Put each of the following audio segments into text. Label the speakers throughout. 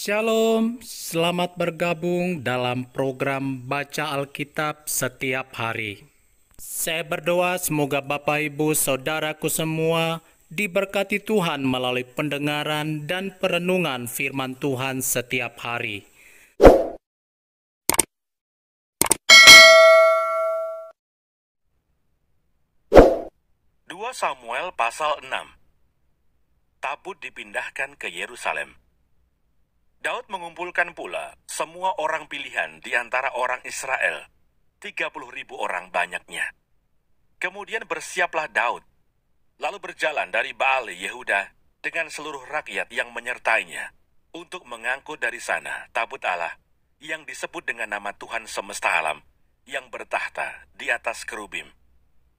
Speaker 1: Shalom, selamat bergabung dalam program Baca Alkitab setiap hari. Saya berdoa semoga Bapak Ibu Saudaraku semua diberkati Tuhan melalui pendengaran dan perenungan firman Tuhan setiap hari. Dua Samuel pasal 6 Tabut dipindahkan ke Yerusalem. Daud mengumpulkan pula semua orang pilihan di antara orang Israel, 30 ribu orang banyaknya. Kemudian bersiaplah Daud, lalu berjalan dari Baale Yehuda dengan seluruh rakyat yang menyertainya untuk mengangkut dari sana tabut Allah yang disebut dengan nama Tuhan semesta alam yang bertahta di atas kerubim.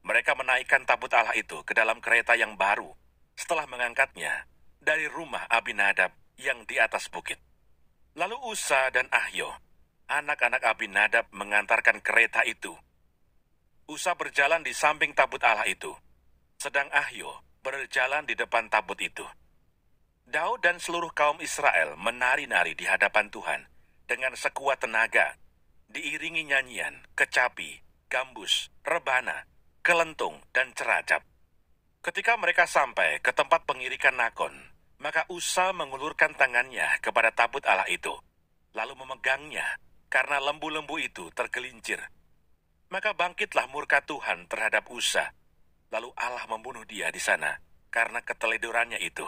Speaker 1: Mereka menaikkan tabut Allah itu ke dalam kereta yang baru setelah mengangkatnya dari rumah Abinadab yang di atas bukit. Lalu Usa dan Ahyo, anak-anak Abinadab mengantarkan kereta itu. Usa berjalan di samping tabut Allah itu, sedang Ahyo berjalan di depan tabut itu. Daud dan seluruh kaum Israel menari-nari di hadapan Tuhan dengan sekuat tenaga, diiringi nyanyian, kecapi, gambus, rebana, kelentung, dan ceracap. Ketika mereka sampai ke tempat pengirikan Nakon, maka Usa mengulurkan tangannya kepada tabut Allah itu, lalu memegangnya, karena lembu-lembu itu tergelincir. Maka bangkitlah murka Tuhan terhadap Usa, lalu Allah membunuh dia di sana, karena keteledorannya itu.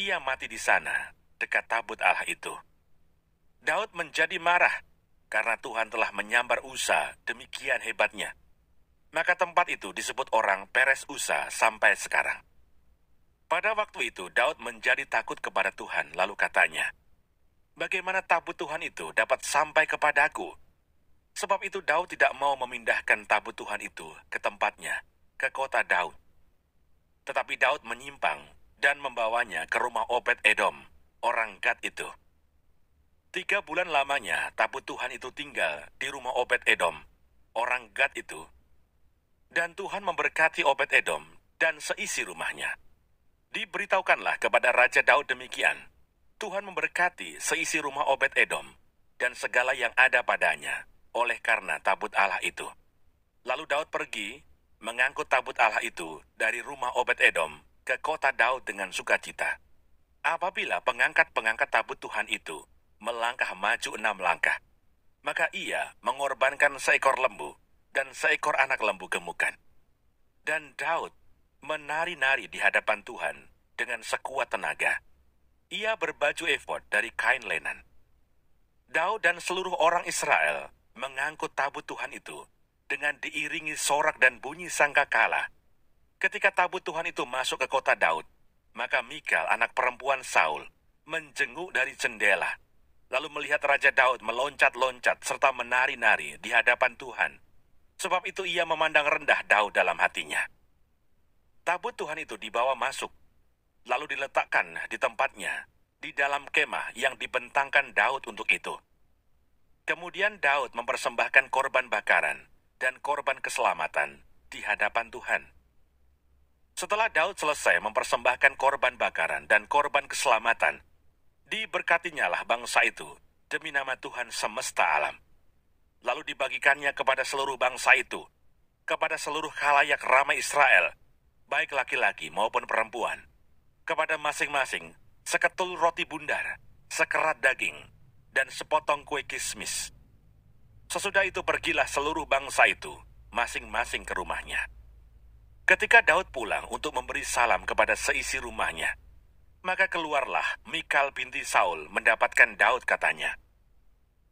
Speaker 1: Ia mati di sana, dekat tabut Allah itu. Daud menjadi marah, karena Tuhan telah menyambar Usa demikian hebatnya. Maka tempat itu disebut orang Peres Usa sampai sekarang. Pada waktu itu Daud menjadi takut kepada Tuhan, lalu katanya, Bagaimana tabut Tuhan itu dapat sampai kepadaku? Sebab itu Daud tidak mau memindahkan tabut Tuhan itu ke tempatnya, ke kota Daud. Tetapi Daud menyimpang dan membawanya ke rumah Obed Edom, orang Gad itu. Tiga bulan lamanya tabut Tuhan itu tinggal di rumah Obed Edom, orang Gad itu. Dan Tuhan memberkati Obed Edom dan seisi rumahnya. Diberitahukanlah kepada Raja Daud demikian. Tuhan memberkati seisi rumah Obed Edom dan segala yang ada padanya oleh karena tabut Allah itu. Lalu Daud pergi mengangkut tabut Allah itu dari rumah Obed Edom ke kota Daud dengan sukacita. Apabila pengangkat-pengangkat tabut Tuhan itu melangkah maju enam langkah, maka ia mengorbankan seekor lembu dan seekor anak lembu gemukan. Dan Daud menari-nari di hadapan Tuhan dengan sekuat tenaga. Ia berbaju efod dari kain lenan. Daud dan seluruh orang Israel mengangkut tabut Tuhan itu dengan diiringi sorak dan bunyi sangka sangkakala. Ketika tabut Tuhan itu masuk ke kota Daud, maka Mikal anak perempuan Saul menjenguk dari jendela, lalu melihat Raja Daud meloncat-loncat serta menari-nari di hadapan Tuhan. Sebab itu ia memandang rendah Daud dalam hatinya. Tabut Tuhan itu dibawa masuk, lalu diletakkan di tempatnya, di dalam kemah yang dibentangkan Daud untuk itu. Kemudian Daud mempersembahkan korban bakaran dan korban keselamatan di hadapan Tuhan. Setelah Daud selesai mempersembahkan korban bakaran dan korban keselamatan, diberkatinyalah bangsa itu demi nama Tuhan semesta alam. Lalu dibagikannya kepada seluruh bangsa itu, kepada seluruh khalayak ramai Israel, baik laki-laki maupun perempuan. Kepada masing-masing, seketul roti bundar, sekerat daging, dan sepotong kue kismis. Sesudah itu pergilah seluruh bangsa itu, masing-masing ke rumahnya. Ketika Daud pulang untuk memberi salam kepada seisi rumahnya, maka keluarlah Mikal binti Saul mendapatkan Daud katanya.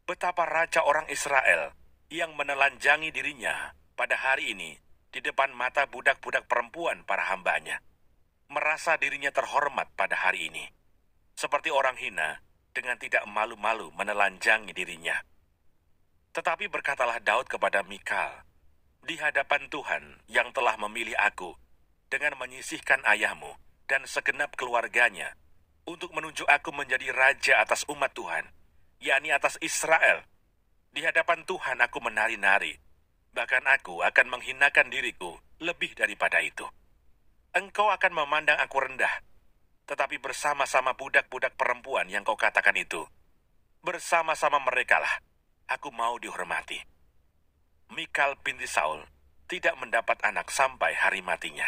Speaker 1: Betapa raja orang Israel yang menelanjangi dirinya pada hari ini di depan mata budak-budak perempuan para hambanya. Merasa dirinya terhormat pada hari ini. Seperti orang hina dengan tidak malu-malu menelanjangi dirinya. Tetapi berkatalah Daud kepada Mikal, di hadapan Tuhan yang telah memilih aku dengan menyisihkan ayahmu dan segenap keluarganya untuk menunjuk aku menjadi raja atas umat Tuhan, yakni atas Israel. Di hadapan Tuhan aku menari-nari Bahkan aku akan menghinakan diriku lebih daripada itu. Engkau akan memandang aku rendah, tetapi bersama-sama budak-budak perempuan yang kau katakan itu, bersama-sama merekalah aku mau dihormati. Mikal binti Saul tidak mendapat anak sampai hari matinya.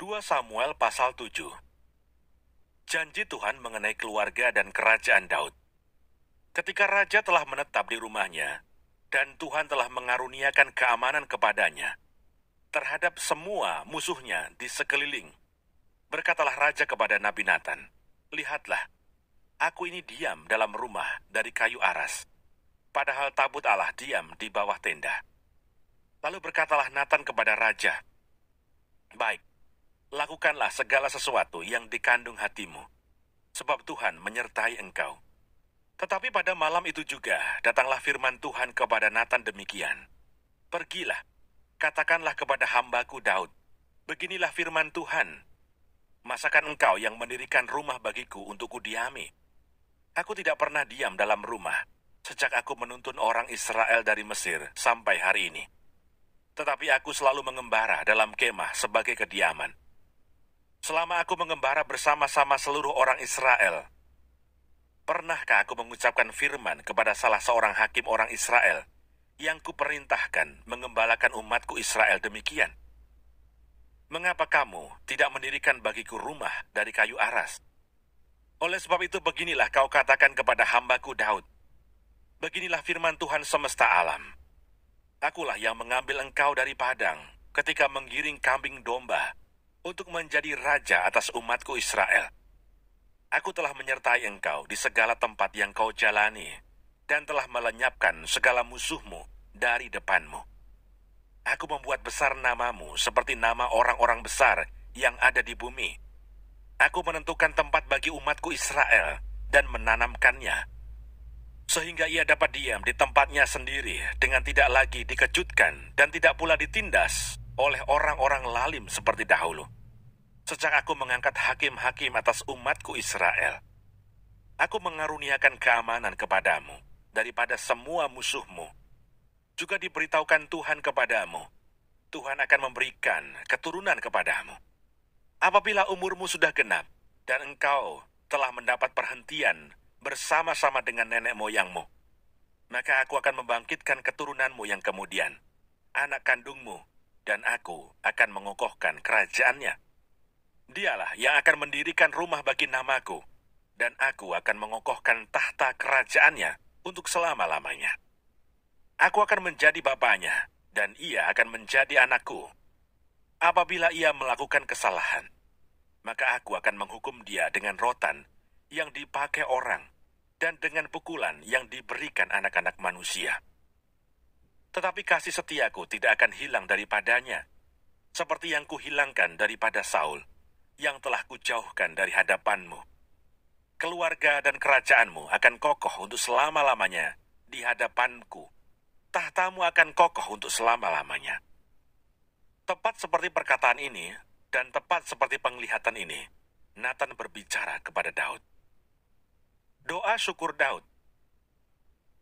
Speaker 1: 2 Samuel pasal 7 Janji Tuhan mengenai keluarga dan kerajaan Daud. Ketika raja telah menetap di rumahnya dan Tuhan telah mengaruniakan keamanan kepadanya terhadap semua musuhnya di sekeliling, berkatalah raja kepada Nabi Nathan, "Lihatlah, aku ini diam dalam rumah dari kayu aras, padahal tabut Allah diam di bawah tenda." Lalu berkatalah Nathan kepada raja, "Baik, lakukanlah segala sesuatu yang dikandung hatimu, sebab Tuhan menyertai engkau. Tetapi pada malam itu juga datanglah firman Tuhan kepada Nathan demikian. Pergilah, katakanlah kepada hambaku Daud, beginilah firman Tuhan. Masakan engkau yang mendirikan rumah bagiku untuk diami Aku tidak pernah diam dalam rumah sejak aku menuntun orang Israel dari Mesir sampai hari ini. Tetapi aku selalu mengembara dalam kemah sebagai kediaman. Selama aku mengembara bersama-sama seluruh orang Israel, Pernahkah aku mengucapkan firman kepada salah seorang hakim orang Israel yang kuperintahkan mengembalakan umatku Israel demikian? Mengapa kamu tidak mendirikan bagiku rumah dari kayu aras? Oleh sebab itu beginilah kau katakan kepada hambaku Daud. Beginilah firman Tuhan semesta alam. Akulah yang mengambil engkau dari padang ketika menggiring kambing domba untuk menjadi raja atas umatku Israel.' Aku telah menyertai engkau di segala tempat yang kau jalani, dan telah melenyapkan segala musuhmu dari depanmu. Aku membuat besar namamu seperti nama orang-orang besar yang ada di bumi. Aku menentukan tempat bagi umatku Israel dan menanamkannya, sehingga ia dapat diam di tempatnya sendiri dengan tidak lagi dikejutkan dan tidak pula ditindas oleh orang-orang lalim seperti dahulu sejak aku mengangkat hakim-hakim atas umatku Israel. Aku mengaruniakan keamanan kepadamu daripada semua musuhmu. Juga diberitahukan Tuhan kepadamu, Tuhan akan memberikan keturunan kepadamu. Apabila umurmu sudah genap dan engkau telah mendapat perhentian bersama-sama dengan nenek moyangmu, maka aku akan membangkitkan keturunanmu yang kemudian, anak kandungmu, dan aku akan mengokohkan kerajaannya. Dialah yang akan mendirikan rumah bagi namaku, dan aku akan mengokohkan tahta kerajaannya untuk selama-lamanya. Aku akan menjadi bapaknya, dan ia akan menjadi anakku. Apabila ia melakukan kesalahan, maka aku akan menghukum dia dengan rotan yang dipakai orang dan dengan pukulan yang diberikan anak-anak manusia. Tetapi kasih setiaku tidak akan hilang daripadanya, seperti yang kuhilangkan daripada Saul yang telah kujauhkan dari hadapanmu. Keluarga dan kerajaanmu akan kokoh untuk selama-lamanya di hadapanku. Tahtamu akan kokoh untuk selama-lamanya. Tepat seperti perkataan ini, dan tepat seperti penglihatan ini, Nathan berbicara kepada Daud. Doa syukur Daud.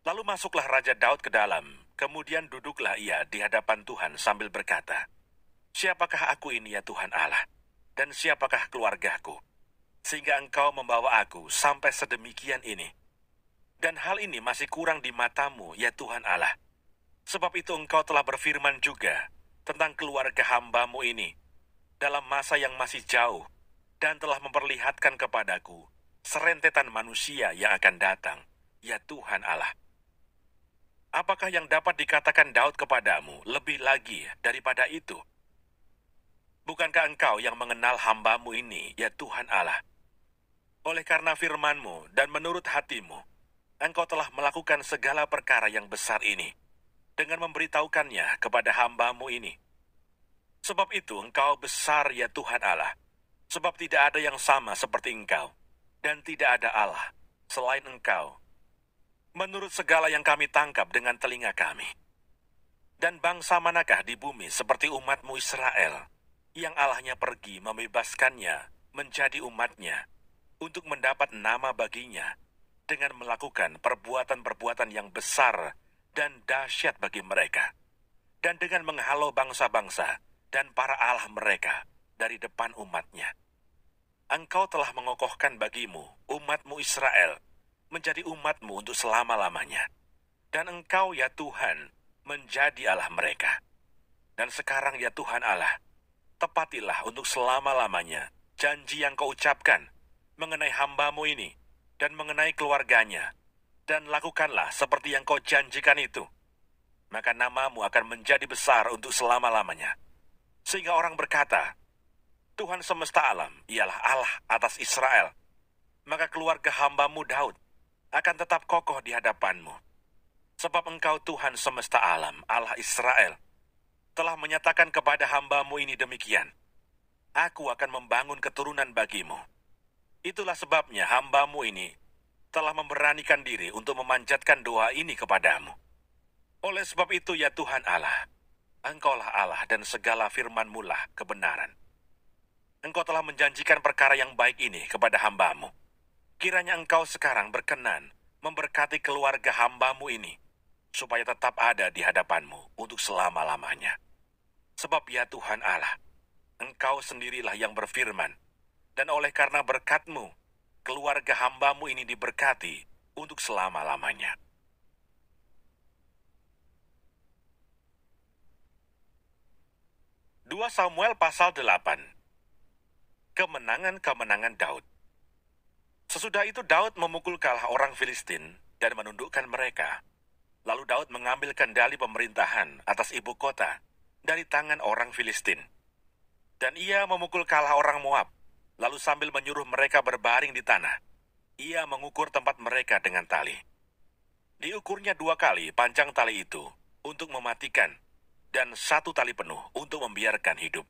Speaker 1: Lalu masuklah Raja Daud ke dalam, kemudian duduklah ia di hadapan Tuhan sambil berkata, Siapakah aku ini ya Tuhan Allah? Dan siapakah keluargaku? Sehingga engkau membawa aku sampai sedemikian ini. Dan hal ini masih kurang di matamu, ya Tuhan Allah. Sebab itu engkau telah berfirman juga tentang keluarga hambamu ini dalam masa yang masih jauh dan telah memperlihatkan kepadaku serentetan manusia yang akan datang, ya Tuhan Allah. Apakah yang dapat dikatakan Daud kepadamu lebih lagi daripada itu? Bukankah engkau yang mengenal hambamu ini, ya Tuhan Allah? Oleh karena firmanmu dan menurut hatimu, engkau telah melakukan segala perkara yang besar ini, dengan memberitahukannya kepada hambamu ini. Sebab itu engkau besar ya Tuhan Allah, sebab tidak ada yang sama seperti engkau, dan tidak ada Allah selain engkau. Menurut segala yang kami tangkap dengan telinga kami. Dan bangsa manakah di bumi seperti umatmu Israel? yang Allahnya pergi membebaskannya menjadi umatnya untuk mendapat nama baginya dengan melakukan perbuatan-perbuatan yang besar dan dahsyat bagi mereka dan dengan menghalau bangsa-bangsa dan para Allah mereka dari depan umatnya. Engkau telah mengokohkan bagimu umatmu Israel menjadi umatmu untuk selama-lamanya. Dan engkau ya Tuhan menjadi Allah mereka. Dan sekarang ya Tuhan Allah, tepatilah untuk selama-lamanya janji yang kau ucapkan mengenai hambamu ini dan mengenai keluarganya, dan lakukanlah seperti yang kau janjikan itu. Maka namamu akan menjadi besar untuk selama-lamanya. Sehingga orang berkata, Tuhan semesta alam ialah Allah atas Israel. Maka keluarga hambamu Daud akan tetap kokoh di hadapanmu. Sebab engkau Tuhan semesta alam, Allah Israel, telah menyatakan kepada hambamu ini demikian. Aku akan membangun keturunan bagimu. Itulah sebabnya hambamu ini telah memberanikan diri untuk memanjatkan doa ini kepadamu. Oleh sebab itu ya Tuhan Allah, Engkaulah Allah dan segala firmanMu lah kebenaran. Engkau telah menjanjikan perkara yang baik ini kepada hambamu. Kiranya engkau sekarang berkenan memberkati keluarga hambamu ini supaya tetap ada di hadapanmu untuk selama-lamanya. Sebab ya Tuhan Allah, Engkau sendirilah yang berfirman, dan oleh karena berkatmu, keluarga hambamu ini diberkati untuk selama-lamanya. Dua Samuel pasal 8 Kemenangan-kemenangan Daud Sesudah itu Daud memukul kalah orang Filistin dan menundukkan mereka Lalu Daud mengambil kendali pemerintahan atas ibu kota dari tangan orang Filistin. Dan ia memukul kalah orang Moab, lalu sambil menyuruh mereka berbaring di tanah, ia mengukur tempat mereka dengan tali. Diukurnya dua kali panjang tali itu untuk mematikan, dan satu tali penuh untuk membiarkan hidup.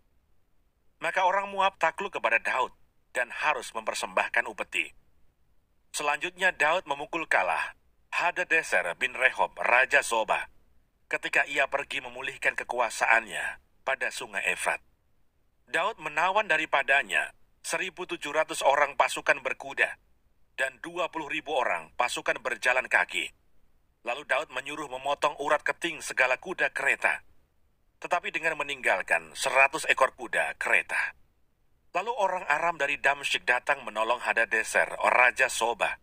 Speaker 1: Maka orang Moab takluk kepada Daud dan harus mempersembahkan upeti. Selanjutnya Daud memukul kalah Hadadeser bin Rehob, Raja Soba, ketika ia pergi memulihkan kekuasaannya pada sungai Efrat. Daud menawan daripadanya 1.700 orang pasukan berkuda dan 20.000 orang pasukan berjalan kaki. Lalu Daud menyuruh memotong urat keting segala kuda kereta, tetapi dengan meninggalkan 100 ekor kuda kereta. Lalu orang Aram dari Damsyik datang menolong Hadadeser, Raja Soba,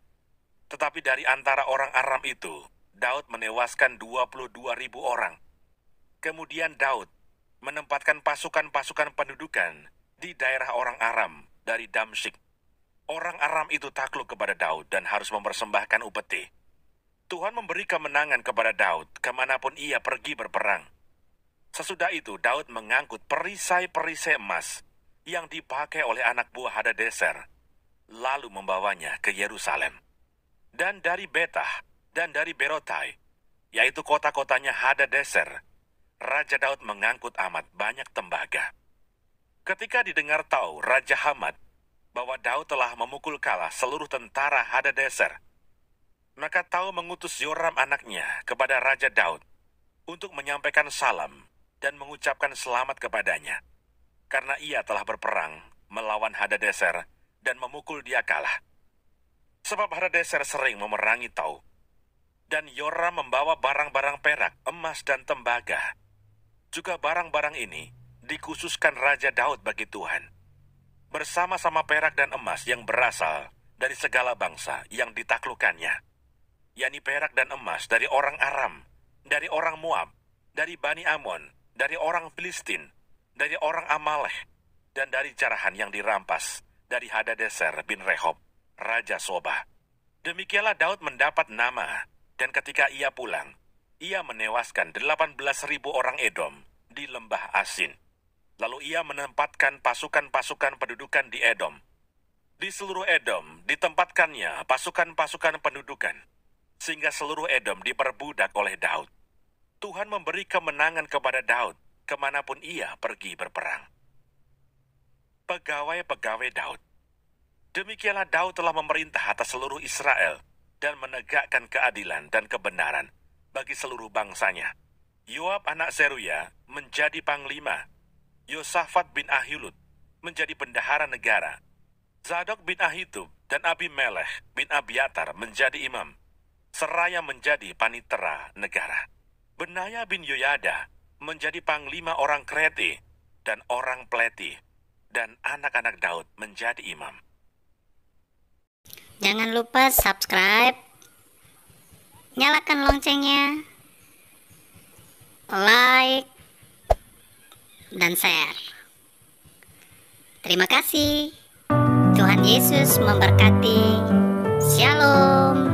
Speaker 1: tetapi dari antara orang Aram itu, Daud menewaskan 22 ribu orang. Kemudian Daud menempatkan pasukan-pasukan pendudukan di daerah orang Aram dari Damsyik. Orang Aram itu takluk kepada Daud dan harus mempersembahkan upeti. Tuhan memberi kemenangan kepada Daud kemanapun ia pergi berperang. Sesudah itu Daud mengangkut perisai-perisai emas yang dipakai oleh anak buah Hadadeser, lalu membawanya ke Yerusalem dan dari Betah, dan dari Berotai, yaitu kota-kotanya Hada Deser, Raja Daud mengangkut amat banyak tembaga. Ketika didengar tahu Raja Hamad bahwa Daud telah memukul kalah seluruh tentara Hada Deser, maka tahu mengutus Yoram anaknya kepada Raja Daud untuk menyampaikan salam dan mengucapkan selamat kepadanya, karena ia telah berperang melawan Hada Deser dan memukul dia kalah. Sebab Hadadeser sering memerangi Tau, Dan Yoram membawa barang-barang perak, emas, dan tembaga. Juga barang-barang ini dikhususkan Raja Daud bagi Tuhan. Bersama-sama perak dan emas yang berasal dari segala bangsa yang ditaklukannya. yakni perak dan emas dari orang Aram, dari orang Moab, dari Bani Amon, dari orang Filistin, dari orang Amaleh, dan dari jarahan yang dirampas dari Hadadeser bin Rehob. Raja Soba. Demikianlah Daud mendapat nama, dan ketika ia pulang, ia menewaskan 18.000 orang Edom di lembah Asin. Lalu ia menempatkan pasukan-pasukan pendudukan di Edom. Di seluruh Edom ditempatkannya pasukan-pasukan pendudukan, sehingga seluruh Edom diperbudak oleh Daud. Tuhan memberi kemenangan kepada Daud kemanapun ia pergi berperang. Pegawai-pegawai Daud Demikianlah Daud telah memerintah atas seluruh Israel dan menegakkan keadilan dan kebenaran bagi seluruh bangsanya. Yoab anak Seruya menjadi panglima. Yosafat bin Ahilud menjadi pendahara negara. Zadok bin Ahitub dan Abimelech bin Abiatar menjadi imam. Seraya menjadi panitera negara. Benaya bin Yoyada menjadi panglima orang Kreti dan orang Pleti. Dan anak-anak Daud menjadi imam. Jangan lupa subscribe, nyalakan loncengnya, like, dan share. Terima kasih. Tuhan Yesus memberkati. Shalom.